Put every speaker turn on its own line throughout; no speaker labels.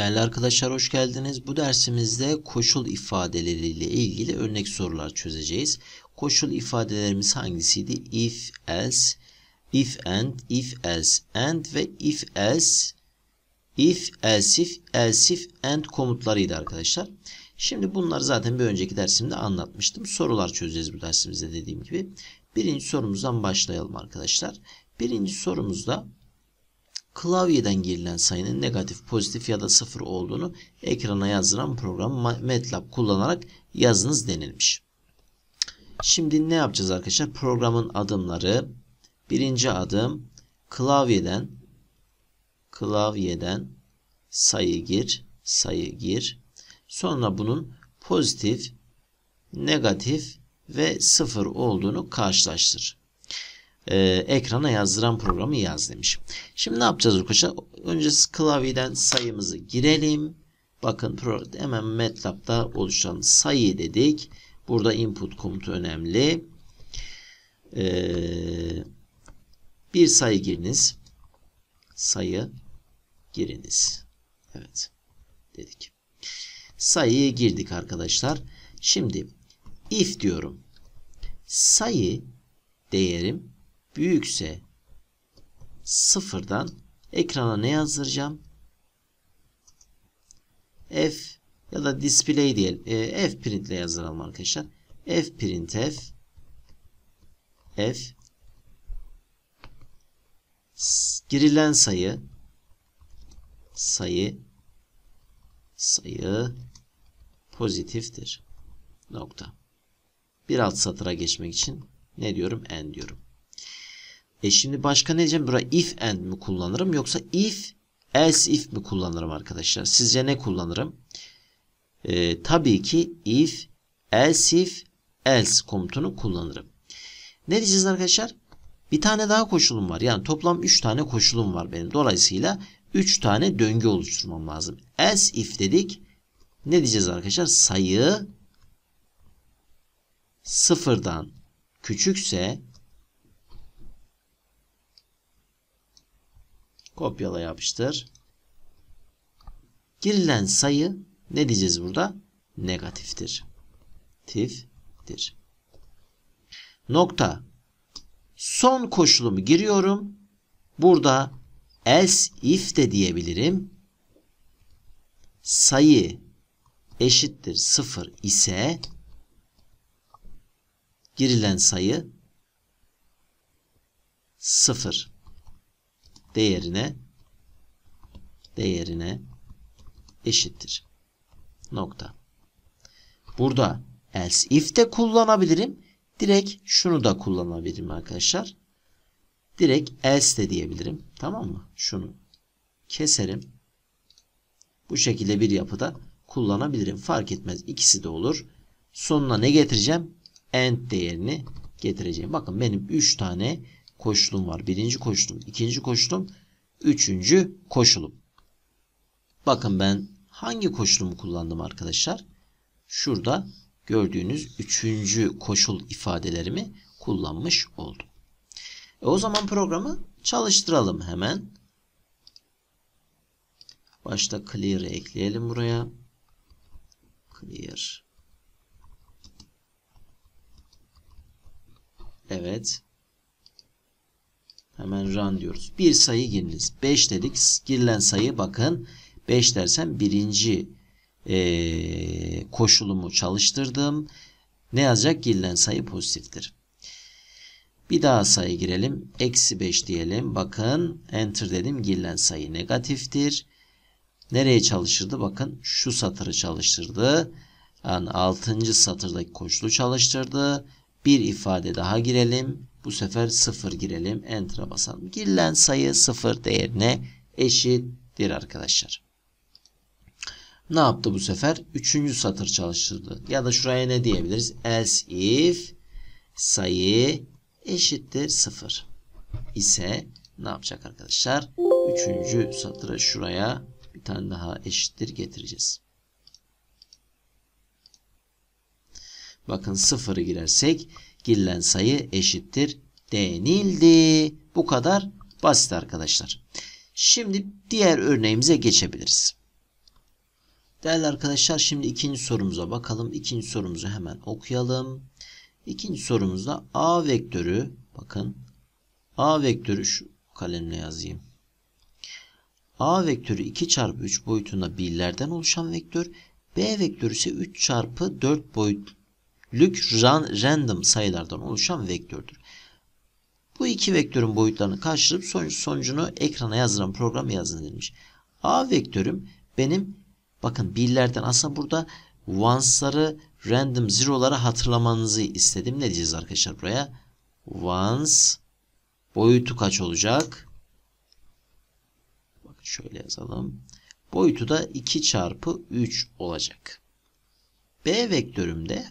Değerli arkadaşlar hoş geldiniz. Bu dersimizde koşul ifadeleriyle ilgili örnek sorular çözeceğiz. Koşul ifadelerimiz hangisiydi? If, else, if and, if else and ve if else, if, else if, else if and komutlarıydı arkadaşlar. Şimdi bunları zaten bir önceki dersimde anlatmıştım. Sorular çözeceğiz bu dersimizde dediğim gibi. Birinci sorumuzdan başlayalım arkadaşlar. Birinci sorumuzda klavyeden girilen sayının negatif, pozitif ya da sıfır olduğunu ekrana yazdıran program MATLAB kullanarak yazınız denilmiş. Şimdi ne yapacağız arkadaşlar? Programın adımları. Birinci adım klavyeden klavyeden sayı gir, sayı gir. Sonra bunun pozitif, negatif ve sıfır olduğunu karşılaştır e, ekrana yazdıran programı yaz demiş. Şimdi ne yapacağız arkadaşlar? Öncesi klavyeden sayımızı girelim. Bakın hemen MATLAB'da oluşan sayı dedik. Burada input komutu önemli. Ee, bir sayı giriniz. Sayı giriniz. Evet. Dedik. Sayıyı girdik arkadaşlar. Şimdi if diyorum. Sayı değerim büyükse sıfırdan ekrana ne yazdıracağım? F ya da display diyelim. E, F print ile yazdıralım arkadaşlar. F print F F girilen sayı sayı sayı pozitiftir. Nokta. Bir alt satıra geçmek için ne diyorum? N diyorum. E şimdi başka ne diyeceğim? Burada if and mi kullanırım yoksa if else if mi kullanırım arkadaşlar? Sizce ne kullanırım? E, tabii ki if else if else komutunu kullanırım. Ne diyeceğiz arkadaşlar? Bir tane daha koşulum var. Yani toplam 3 tane koşulum var benim. Dolayısıyla 3 tane döngü oluşturmam lazım. Else if dedik. Ne diyeceğiz arkadaşlar? Sayı sıfırdan küçükse Kopyala yapıştır. Girilen sayı ne diyeceğiz burada? Negatiftir. Tiftir. Nokta. Son koşulumu giriyorum. Burada else if de diyebilirim. Sayı eşittir 0 ise girilen sayı 0 değerine değerine eşittir. Nokta. Burada else if de kullanabilirim. Direkt şunu da kullanabilirim arkadaşlar. Direkt else de diyebilirim. Tamam mı? Şunu keserim. Bu şekilde bir yapıda kullanabilirim. Fark etmez. İkisi de olur. Sonuna ne getireceğim? End değerini getireceğim. Bakın benim 3 tane koşulum var. Birinci koşulum, ikinci koşulum, üçüncü koşulum. Bakın ben hangi koşulumu kullandım arkadaşlar? Şurada gördüğünüz üçüncü koşul ifadelerimi kullanmış oldum. E o zaman programı çalıştıralım hemen. Başta clear'ı ekleyelim buraya. Clear. Evet. Hemen run diyoruz. Bir sayı giriniz. 5 dedik. Girilen sayı bakın. 5 dersen birinci e, koşulumu çalıştırdım. Ne yazacak? Girilen sayı pozitiftir. Bir daha sayı girelim. Eksi 5 diyelim. Bakın enter dedim. Girilen sayı negatiftir. Nereye çalıştırdı? Bakın şu satırı çalıştırdı. Yani 6. satırdaki koşulu çalıştırdı. Bir ifade daha girelim. Bu sefer 0 girelim. Enter'a basalım. Girilen sayı 0 değerine eşittir arkadaşlar. Ne yaptı bu sefer? Üçüncü satır çalıştırdı. Ya da şuraya ne diyebiliriz? Else if sayı eşittir 0 ise ne yapacak arkadaşlar? Üçüncü satıra şuraya bir tane daha eşittir getireceğiz. Bakın 0'ı girersek girilen sayı eşittir denildi. Bu kadar basit arkadaşlar. Şimdi diğer örneğimize geçebiliriz. Değerli arkadaşlar şimdi ikinci sorumuza bakalım. İkinci sorumuzu hemen okuyalım. İkinci sorumuzda A vektörü bakın A vektörü şu kalemle yazayım. A vektörü 2 çarpı 3 boyutunda birlerden oluşan vektör. B vektörü ise 3 çarpı 4 boyut lük random sayılardan oluşan vektördür. Bu iki vektörün boyutlarını karşılayıp sonuç, sonucunu ekrana yazdıran program yazın denilmiş. A vektörüm benim bakın birlerden aslında burada ones'ları random zero'lara hatırlamanızı istedim. Ne diyeceğiz arkadaşlar buraya? Once boyutu kaç olacak? Bak şöyle yazalım. Boyutu da 2 çarpı 3 olacak. B vektörümde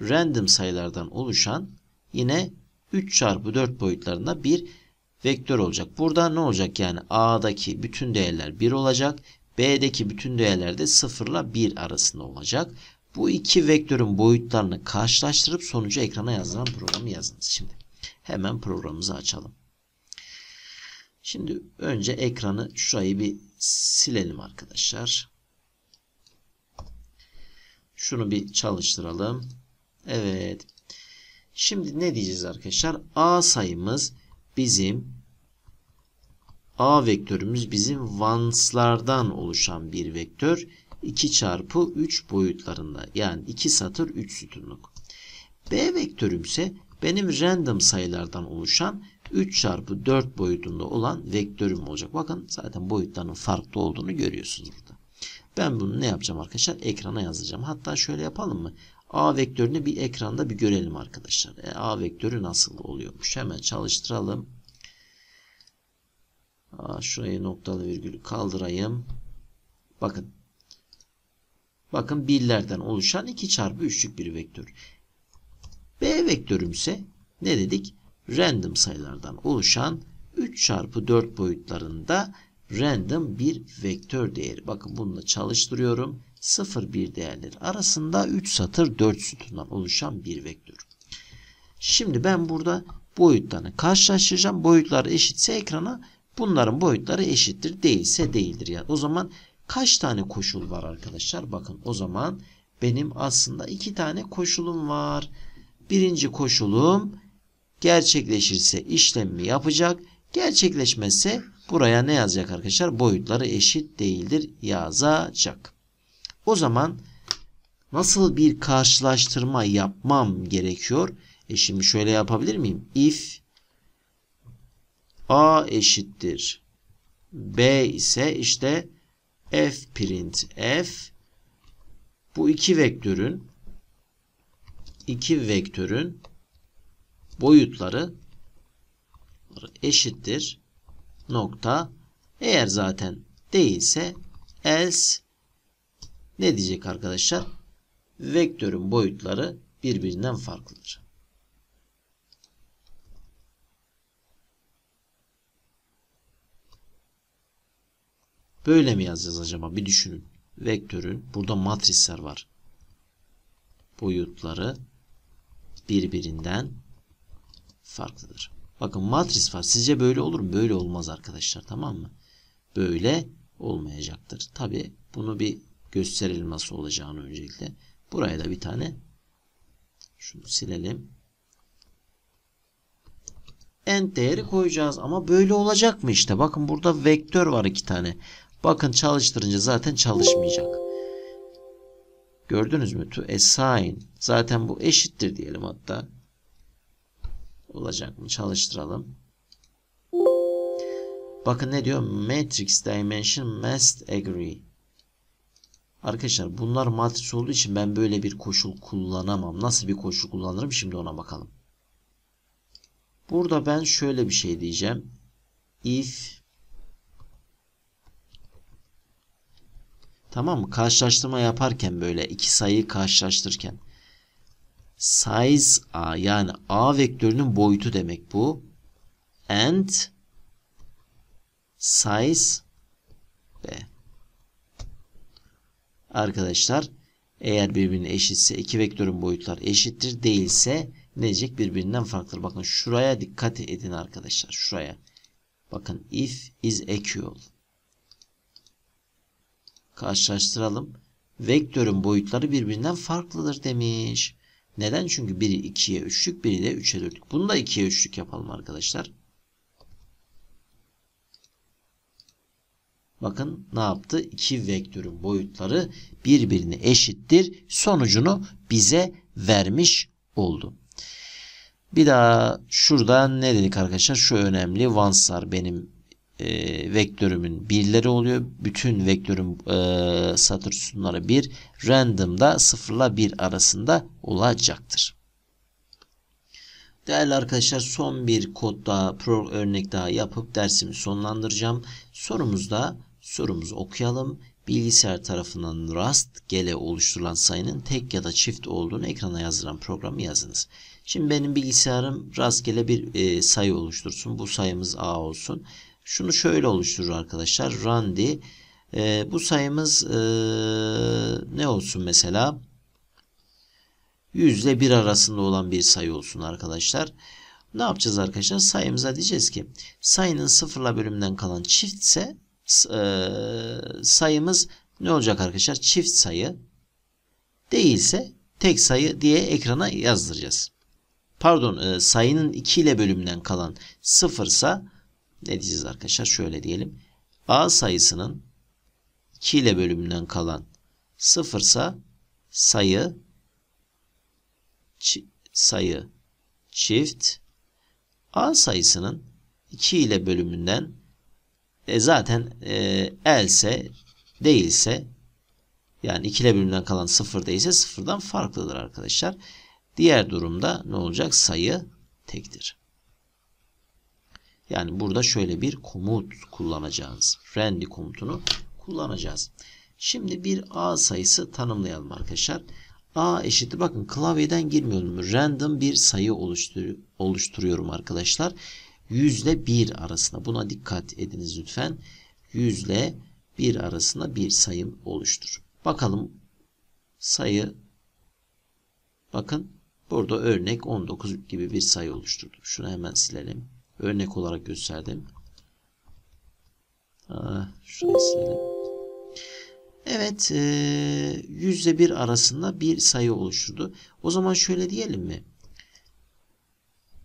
random sayılardan oluşan yine 3 çarpı 4 boyutlarında bir vektör olacak. Burada ne olacak yani A'daki bütün değerler 1 olacak. B'deki bütün değerler de 0 ile 1 arasında olacak. Bu iki vektörün boyutlarını karşılaştırıp sonucu ekrana yazılan programı yazınız. Şimdi hemen programımızı açalım. Şimdi önce ekranı şurayı bir silelim arkadaşlar. Şunu bir çalıştıralım. Evet. Şimdi ne diyeceğiz arkadaşlar? A sayımız bizim A vektörümüz bizim vanslardan oluşan bir vektör. 2 çarpı 3 boyutlarında. Yani 2 satır 3 sütunluk. B vektörüm ise benim random sayılardan oluşan 3 çarpı 4 boyutunda olan vektörüm olacak. Bakın zaten boyutların farklı olduğunu görüyorsunuz burada. Ben bunu ne yapacağım arkadaşlar? Ekrana yazacağım. Hatta şöyle yapalım mı? A vektörünü bir ekranda bir görelim arkadaşlar. E, A vektörü nasıl oluyormuş? Hemen çalıştıralım. A, şurayı noktalı virgülü kaldırayım. Bakın. Bakın birlerden oluşan 2 çarpı 3'lük bir vektör. B vektörümse ne dedik? Random sayılardan oluşan 3 çarpı 4 boyutlarında random bir vektör değeri. Bakın bunu da çalıştırıyorum. 0-1 değerleri arasında 3 satır 4 sütundan oluşan bir vektör. Şimdi ben burada boyutlarını karşılaştıracağım. Boyutları eşitse ekrana bunların boyutları eşittir. Değilse değildir. Yani o zaman kaç tane koşul var arkadaşlar? Bakın o zaman benim aslında iki tane koşulum var. Birinci koşulum gerçekleşirse işlemi yapacak. Gerçekleşmezse buraya ne yazacak arkadaşlar? Boyutları eşit değildir yazacak. O zaman nasıl bir karşılaştırma yapmam gerekiyor? E şimdi şöyle yapabilir miyim? If A eşittir B ise işte F print F bu iki vektörün iki vektörün boyutları eşittir nokta eğer zaten değilse else ne diyecek arkadaşlar? Vektörün boyutları birbirinden farklıdır. Böyle mi yazacağız acaba? Bir düşünün. Vektörün burada matrisler var. Boyutları birbirinden farklıdır. Bakın matris var. Sizce böyle olur mu? Böyle olmaz arkadaşlar. Tamam mı? Böyle olmayacaktır. Tabi bunu bir gösterelim nasıl olacağını öncelikle. Buraya da bir tane şunu silelim. End değeri koyacağız ama böyle olacak mı işte? Bakın burada vektör var iki tane. Bakın çalıştırınca zaten çalışmayacak. Gördünüz mü? To assign. Zaten bu eşittir diyelim hatta. Olacak mı? Çalıştıralım. Bakın ne diyor? Matrix dimension must agree. Arkadaşlar bunlar matris olduğu için ben böyle bir koşul kullanamam. Nasıl bir koşul kullanırım şimdi ona bakalım. Burada ben şöyle bir şey diyeceğim. If Tamam mı? Karşılaştırma yaparken böyle iki sayıyı karşılaştırırken size a yani a vektörünün boyutu demek bu. And size b arkadaşlar eğer birbirine eşitse iki vektörün boyutları eşittir. Değilse ne diyecek? Birbirinden farklıdır. Bakın şuraya dikkat edin arkadaşlar. Şuraya. Bakın if is equal. Karşılaştıralım. Vektörün boyutları birbirinden farklıdır demiş. Neden? Çünkü biri 2'ye 3'lük, biri de 3'e 4'lük. Bunu da 2'ye 3'lük yapalım arkadaşlar. Bakın ne yaptı? İki vektörün boyutları birbirine eşittir. Sonucunu bize vermiş oldu. Bir daha şurada ne dedik arkadaşlar? Şu önemli. Vanslar benim e, vektörümün birleri oluyor. Bütün vektörün e, satır sütunları bir. Random'da 0 ile 1 arasında olacaktır. Değerli arkadaşlar son bir kod daha, pro örnek daha yapıp dersimi sonlandıracağım. Sorumuzda Sorumuzu okuyalım. Bilgisayar tarafından rastgele oluşturulan sayının tek ya da çift olduğunu ekrana yazdıran programı yazınız. Şimdi benim bilgisayarım rastgele bir e, sayı oluştursun. Bu sayımız A olsun. Şunu şöyle oluşturur arkadaşlar. Randy e, bu sayımız e, ne olsun mesela? 100 ile 1 arasında olan bir sayı olsun arkadaşlar. Ne yapacağız arkadaşlar? Sayımıza diyeceğiz ki sayının sıfırla bölümünden kalan çiftse e, sayımız ne olacak arkadaşlar? Çift sayı değilse tek sayı diye ekrana yazdıracağız. Pardon e, sayının 2 ile bölümden kalan 0 ise ne diyeceğiz arkadaşlar? Şöyle diyelim. A sayısının 2 ile bölümünden kalan 0 ise sayı çi, sayı çift A sayısının 2 ile bölümünden e zaten e, else değilse yani ikile birbirinden kalan sıfır değilse sıfırdan farklıdır arkadaşlar. Diğer durumda ne olacak? Sayı tektir. Yani burada şöyle bir komut kullanacağız. Randy komutunu kullanacağız. Şimdi bir A sayısı tanımlayalım arkadaşlar. A eşittir. Bakın klavyeden girmiyorum. Random bir sayı oluşturuyorum arkadaşlar. Arkadaşlar Yüzle bir arasında. Buna dikkat ediniz lütfen. Yüzle bir arasında bir sayım oluştur. Bakalım sayı bakın burada örnek 19 gibi bir sayı oluşturdu. Şunu hemen silelim. Örnek olarak gösterdim. Aa, şurayı silelim. Evet, e, yüzde bir arasında bir sayı oluşturdu. O zaman şöyle diyelim mi?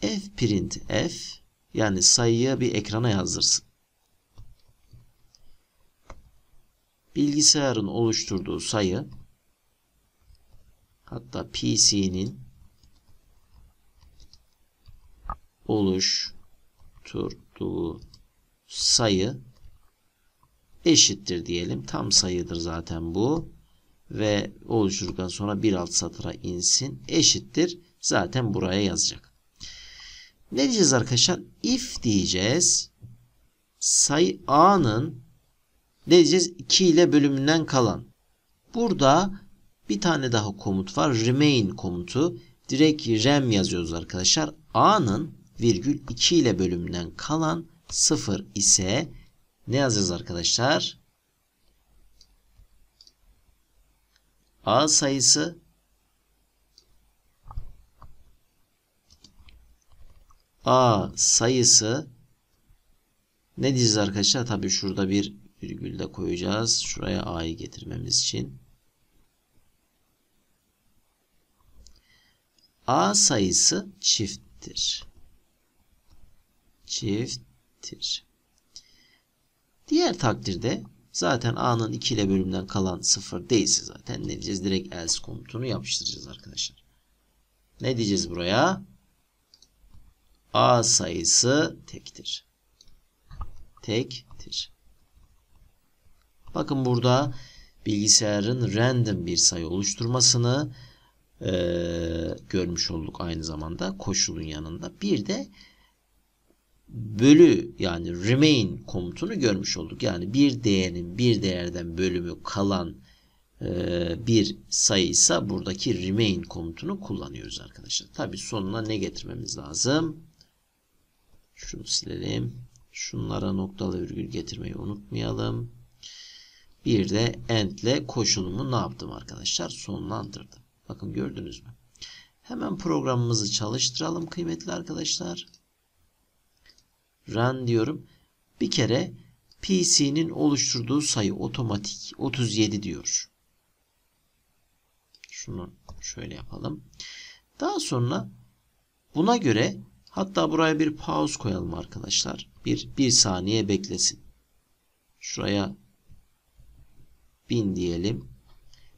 f print f yani sayıya bir ekrana yazdırsın. Bilgisayarın oluşturduğu sayı hatta PC'nin oluşturduğu sayı eşittir diyelim. Tam sayıdır zaten bu. Ve oluşturduktan sonra bir alt satıra insin. Eşittir. Zaten buraya yazacak. Ne diyeceğiz arkadaşlar? If diyeceğiz. Sayı A'nın ne diyeceğiz? 2 ile bölümünden kalan. Burada bir tane daha komut var. Remain komutu. Direkt rem yazıyoruz arkadaşlar. A'nın virgül 2 ile bölümünden kalan 0 ise ne yazacağız arkadaşlar? A sayısı A sayısı ne diyeceğiz arkadaşlar? Tabi şurada bir virgül de koyacağız. Şuraya A'yı getirmemiz için. A sayısı çifttir. Çifttir. Diğer takdirde zaten A'nın 2 ile bölümden kalan 0 değilse zaten ne diyeceğiz? Direkt else komutunu yapıştıracağız arkadaşlar. Ne diyeceğiz buraya? A sayısı tektir. Tektir. Bakın burada bilgisayarın random bir sayı oluşturmasını e, görmüş olduk aynı zamanda koşulun yanında. Bir de bölü yani remain komutunu görmüş olduk. Yani bir değerin bir değerden bölümü kalan e, bir sayıysa buradaki remain komutunu kullanıyoruz arkadaşlar. Tabi sonuna ne getirmemiz lazım? Şunu silelim. Şunlara noktalı virgül getirmeyi unutmayalım. Bir de endle koşulumu ne yaptım arkadaşlar? Sonlandırdım. Bakın gördünüz mü? Hemen programımızı çalıştıralım kıymetli arkadaşlar. Run diyorum. Bir kere PC'nin oluşturduğu sayı otomatik 37 diyor. Şunu şöyle yapalım. Daha sonra buna göre Hatta buraya bir pause koyalım arkadaşlar. Bir, bir saniye beklesin. Şuraya 1000 diyelim.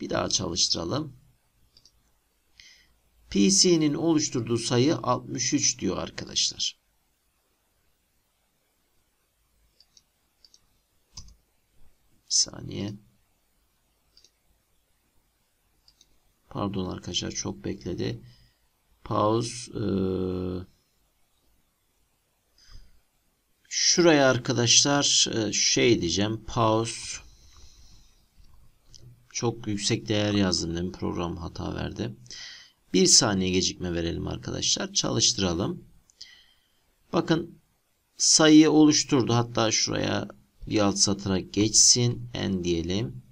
Bir daha çalıştıralım. PC'nin oluşturduğu sayı 63 diyor arkadaşlar. Bir saniye. Pardon arkadaşlar çok bekledi. Pause. Ee... Şuraya arkadaşlar e, şey diyeceğim. Pause. Çok yüksek değer yazdım değil Program hata verdi. Bir saniye gecikme verelim arkadaşlar. Çalıştıralım. Bakın sayıyı oluşturdu. Hatta şuraya bir alt satıra geçsin. N diyelim.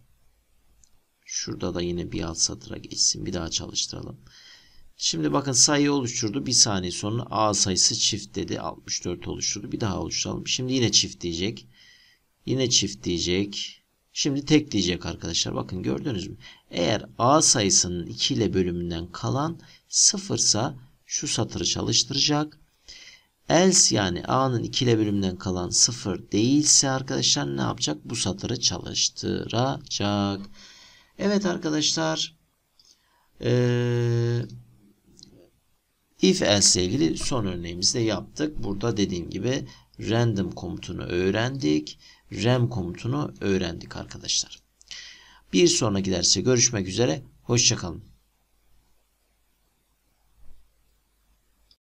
Şurada da yine bir alt satıra geçsin. Bir daha çalıştıralım. Şimdi bakın sayı oluşturdu. Bir saniye sonra A sayısı çift dedi. 64 oluşturdu. Bir daha oluşturalım. Şimdi yine çift diyecek. Yine çift diyecek. Şimdi tek diyecek arkadaşlar. Bakın gördünüz mü? Eğer A sayısının 2 ile bölümünden kalan sıfırsa şu satırı çalıştıracak. Else yani A'nın 2 ile bölümünden kalan 0 değilse arkadaşlar ne yapacak? Bu satırı çalıştıracak. Evet arkadaşlar. Eee If else ilgili son örneğimizde yaptık. Burada dediğim gibi random komutunu öğrendik. Rem komutunu öğrendik arkadaşlar. Bir sonraki derse görüşmek üzere. Hoşçakalın.